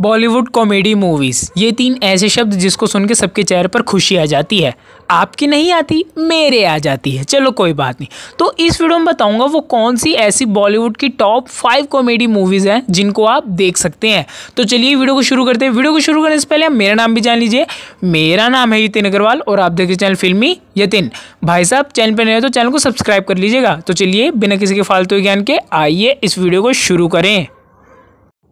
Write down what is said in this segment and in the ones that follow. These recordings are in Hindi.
बॉलीवुड कॉमेडी मूवीज़ ये तीन ऐसे शब्द जिसको सुन के सबके चेहरे पर खुशी आ जाती है आपकी नहीं आती मेरे आ जाती है चलो कोई बात नहीं तो इस वीडियो में बताऊंगा वो कौन सी ऐसी बॉलीवुड की टॉप फाइव कॉमेडी मूवीज़ हैं जिनको आप देख सकते हैं तो चलिए वीडियो को शुरू करते हैं वीडियो को शुरू करने से पहले मेरा नाम भी जान लीजिए मेरा नाम है यतिन अग्रवाल और आप देख रहे चैनल फिल्मी यतिन भाई साहब चैनल पर नहीं तो चैनल को सब्सक्राइब कर लीजिएगा तो चलिए बिना किसी के फालतू ज्ञान के आइए इस वीडियो को शुरू करें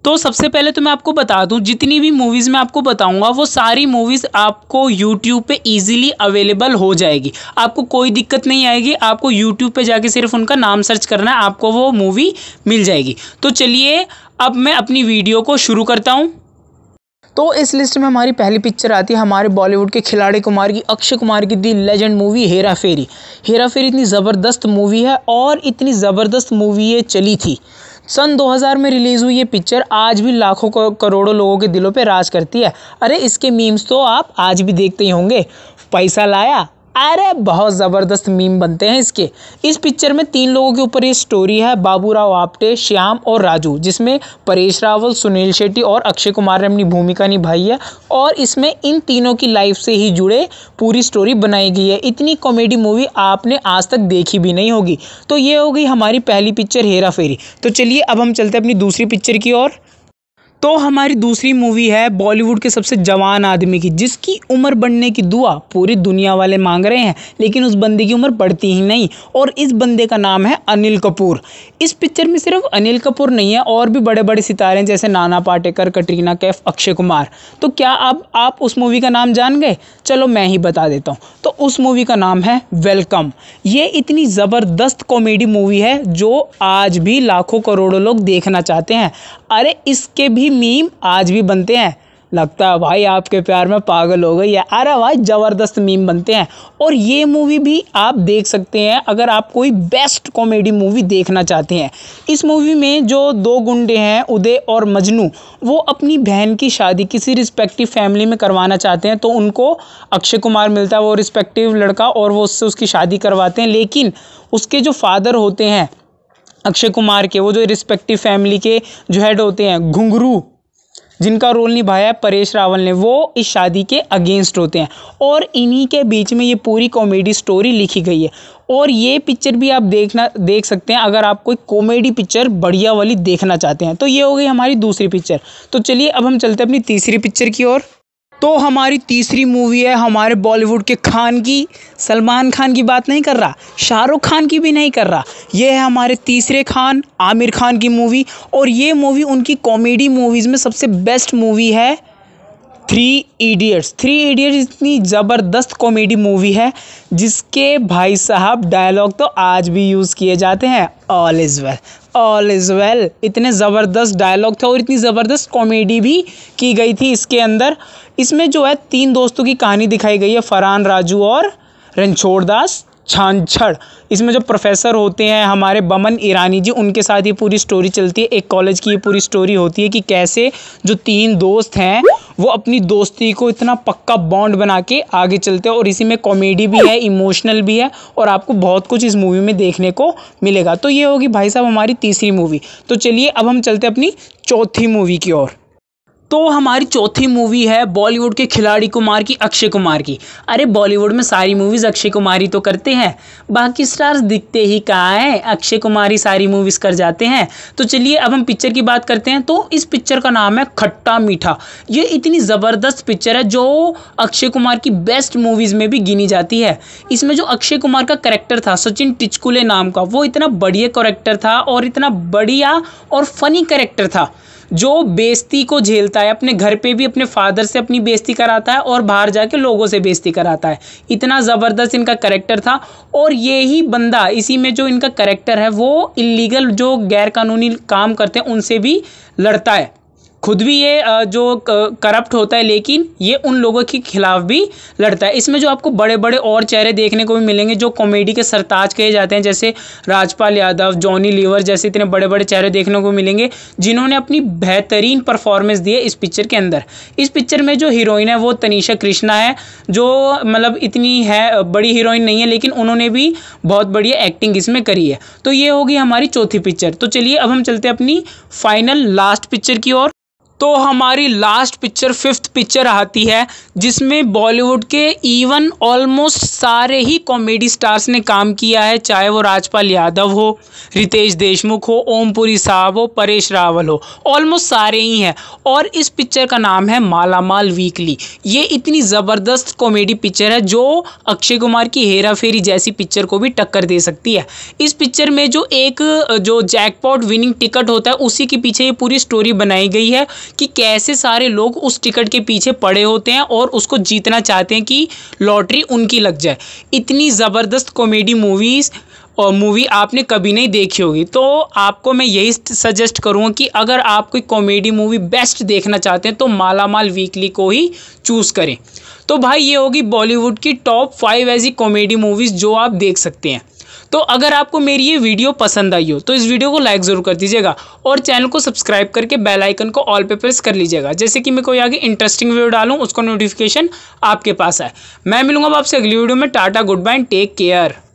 तो सबसे पहले तो मैं आपको बता दूं जितनी भी मूवीज़ मैं आपको बताऊंगा वो सारी मूवीज़ आपको यूट्यूब पे इजीली अवेलेबल हो जाएगी आपको कोई दिक्कत नहीं आएगी आपको यूट्यूब पे जाके सिर्फ उनका नाम सर्च करना है आपको वो मूवी मिल जाएगी तो चलिए अब मैं अपनी वीडियो को शुरू करता हूँ तो इस लिस्ट में हमारी पहली पिक्चर आती है हमारे बॉलीवुड के खिलाड़ी कुमार की अक्षय कुमार की the legend movie Hera Pheri Hera Pheri इतनी ज़बरदस्त मूवी है और इतनी ज़बरदस्त मूवी ये चली थी सन 2000 में रिलीज़ हुई ये पिक्चर आज भी लाखों करोड़ों लोगों के दिलों पे राज करती है अरे इसके मीम्स तो आप आज भी देखते ही होंगे पैसा लाया अरे बहुत ज़बरदस्त मीम बनते हैं इसके इस पिक्चर में तीन लोगों के ऊपर ये स्टोरी है बाबू राव आप्टे श्याम और राजू जिसमें परेश रावल सुनील शेट्टी और अक्षय कुमार ने अपनी भूमिका निभाई है और इसमें इन तीनों की लाइफ से ही जुड़े पूरी स्टोरी बनाई गई है इतनी कॉमेडी मूवी आपने आज तक देखी भी नहीं होगी तो ये होगी हमारी पहली पिक्चर हेरा फेरी तो चलिए अब हम चलते हैं अपनी दूसरी पिक्चर की ओर तो हमारी दूसरी मूवी है बॉलीवुड के सबसे जवान आदमी की जिसकी उम्र बढ़ने की दुआ पूरी दुनिया वाले मांग रहे हैं लेकिन उस बंदे की उम्र बढ़ती ही नहीं और इस बंदे का नाम है अनिल कपूर इस पिक्चर में सिर्फ अनिल कपूर नहीं है और भी बड़े बड़े सितारे हैं जैसे नाना पाटेकर कटरीना कैफ अक्षय कुमार तो क्या अब आप, आप उस मूवी का नाम जान गए चलो मैं ही बता देता हूँ तो उस मूवी का नाम है वेलकम ये इतनी ज़बरदस्त कॉमेडी मूवी है जो आज भी लाखों करोड़ों लोग देखना चाहते हैं अरे इसके भी यही मीम आज भी बनते हैं लगता है भाई आपके प्यार में पागल हो गई है अरे भाई ज़बरदस्त मीम बनते हैं और ये मूवी भी आप देख सकते हैं अगर आप कोई बेस्ट कॉमेडी मूवी देखना चाहते हैं इस मूवी में जो दो गुंडे हैं उदय और मजनू वो अपनी बहन की शादी किसी रिस्पेक्टिव फैमिली में करवाना चाहते हैं तो उनको अक्षय कुमार मिलता है वो रिस्पेक्टिव लड़का और वो उससे उसकी शादी करवाते हैं लेकिन उसके जो फादर होते हैं अक्षय कुमार के वो जो रिस्पेक्टिव फैमिली के जो हेड होते हैं घुंगरू जिनका रोल निभाया है परेश रावल ने वो इस शादी के अगेंस्ट होते हैं और इन्हीं के बीच में ये पूरी कॉमेडी स्टोरी लिखी गई है और ये पिक्चर भी आप देखना देख सकते हैं अगर आप कोई कॉमेडी पिक्चर बढ़िया वाली देखना चाहते हैं तो ये हो गई हमारी दूसरी पिक्चर तो चलिए अब हम चलते हैं अपनी तीसरी पिक्चर की ओर तो हमारी तीसरी मूवी है हमारे बॉलीवुड के खान की सलमान खान की बात नहीं कर रहा शाहरुख खान की भी नहीं कर रहा ये है हमारे तीसरे खान आमिर खान की मूवी और ये मूवी उनकी कॉमेडी मूवीज़ में सबसे बेस्ट मूवी है थ्री इडियट्स थ्री इडियट्स इतनी ज़बरदस्त कॉमेडी मूवी है जिसके भाई साहब डायलॉग तो आज भी यूज़ किए जाते हैं all is well all is well इतने ज़बरदस्त डायलॉग थे और इतनी ज़बरदस्त कॉमेडी भी की गई थी इसके अंदर इसमें जो है तीन दोस्तों की कहानी दिखाई गई है फरहान राजू और रनछोड़ दास छानछड़ इसमें जो प्रोफेसर होते हैं हमारे बमन ईरानी जी उनके साथ ये पूरी स्टोरी चलती है एक कॉलेज की ये पूरी स्टोरी होती है कि कैसे जो तीन दोस्त हैं वो अपनी दोस्ती को इतना पक्का बॉन्ड बना के आगे चलते हैं और इसी में कॉमेडी भी है इमोशनल भी है और आपको बहुत कुछ इस मूवी में देखने को मिलेगा तो ये होगी भाई साहब हमारी तीसरी मूवी तो चलिए अब हम चलते अपनी चौथी मूवी की ओर तो हमारी चौथी मूवी है बॉलीवुड के खिलाड़ी कुमार की अक्षय कुमार की अरे बॉलीवुड में सारी मूवीज़ अक्षय कुमार ही तो करते हैं बाकी स्टार्स दिखते ही कहाँ हैं अक्षय कुमार ही सारी मूवीज़ कर जाते हैं तो चलिए अब हम पिक्चर की बात करते हैं तो इस पिक्चर का नाम है खट्टा मीठा ये इतनी ज़बरदस्त पिक्चर है जो अक्षय कुमार की बेस्ट मूवीज़ में भी गिनी जाती है इसमें जो अक्षय कुमार का करेक्टर था सचिन टिचकुले नाम का वो इतना बढ़िया करेक्टर था और इतना बढ़िया और फनी करेक्टर था जो बेस्ती को झेलता है अपने घर पे भी अपने फादर से अपनी बेस्ती कराता है और बाहर जाके लोगों से बेस्ती कराता है इतना ज़बरदस्त इनका करेक्टर था और ये ही बंदा इसी में जो इनका करेक्टर है वो इलीगल जो गैरकानूनी काम करते हैं उनसे भी लड़ता है खुद भी ये जो करप्ट होता है लेकिन ये उन लोगों के खिलाफ भी लड़ता है इसमें जो आपको बड़े बड़े और चेहरे देखने को भी मिलेंगे जो कॉमेडी के सरताज कहे जाते हैं जैसे राजपाल यादव जॉनी लीवर जैसे इतने बड़े बड़े चेहरे देखने को मिलेंगे जिन्होंने अपनी बेहतरीन परफॉर्मेंस दी है इस पिक्चर के अंदर इस पिक्चर में जो हीरोइन है वो तनिषा कृष्णा है जो मतलब इतनी है बड़ी हीरोइन नहीं है लेकिन उन्होंने भी बहुत बढ़िया एक्टिंग इसमें करी है तो ये होगी हमारी चौथी पिक्चर तो चलिए अब हम चलते हैं अपनी फाइनल लास्ट पिक्चर की ओर तो हमारी लास्ट पिक्चर फिफ्थ पिक्चर आती है जिसमें बॉलीवुड के इवन ऑलमोस्ट सारे ही कॉमेडी स्टार्स ने काम किया है चाहे वो राजपाल यादव हो रितेश देशमुख हो ओमपुरी साहब हो परेश रावल हो ऑलमोस्ट सारे ही हैं और इस पिक्चर का नाम है माला माल वीकली ये इतनी ज़बरदस्त कॉमेडी पिक्चर है जो अक्षय कुमार की हेरा फेरी जैसी पिक्चर को भी टक्कर दे सकती है इस पिक्चर में जो एक जो जैकपॉट विनिंग टिकट होता है उसी के पीछे ये पूरी स्टोरी बनाई गई है कि कैसे सारे लोग उस टिकट के पीछे पड़े होते हैं और उसको जीतना चाहते हैं कि लॉटरी उनकी लग जाए इतनी ज़बरदस्त कॉमेडी मूवीज़ और मूवी आपने कभी नहीं देखी होगी तो आपको मैं यही सजेस्ट करूँगा कि अगर आप कोई कॉमेडी मूवी बेस्ट देखना चाहते हैं तो माला माल वीकली को ही चूज़ करें तो भाई ये होगी बॉलीवुड की टॉप फाइव ऐसी कॉमेडी मूवीज़ जो आप देख सकते हैं तो अगर आपको मेरी ये वीडियो पसंद आई हो तो इस वीडियो को लाइक ज़रूर कर दीजिएगा और चैनल को सब्सक्राइब करके बेल आइकन को ऑल पे प्रेस कर लीजिएगा जैसे कि मैं कोई आगे इंटरेस्टिंग वीडियो डालूँ उसका नोटिफिकेशन आपके पास आए मैं मिलूंगा आपसे अगली वीडियो में tata goodbye take care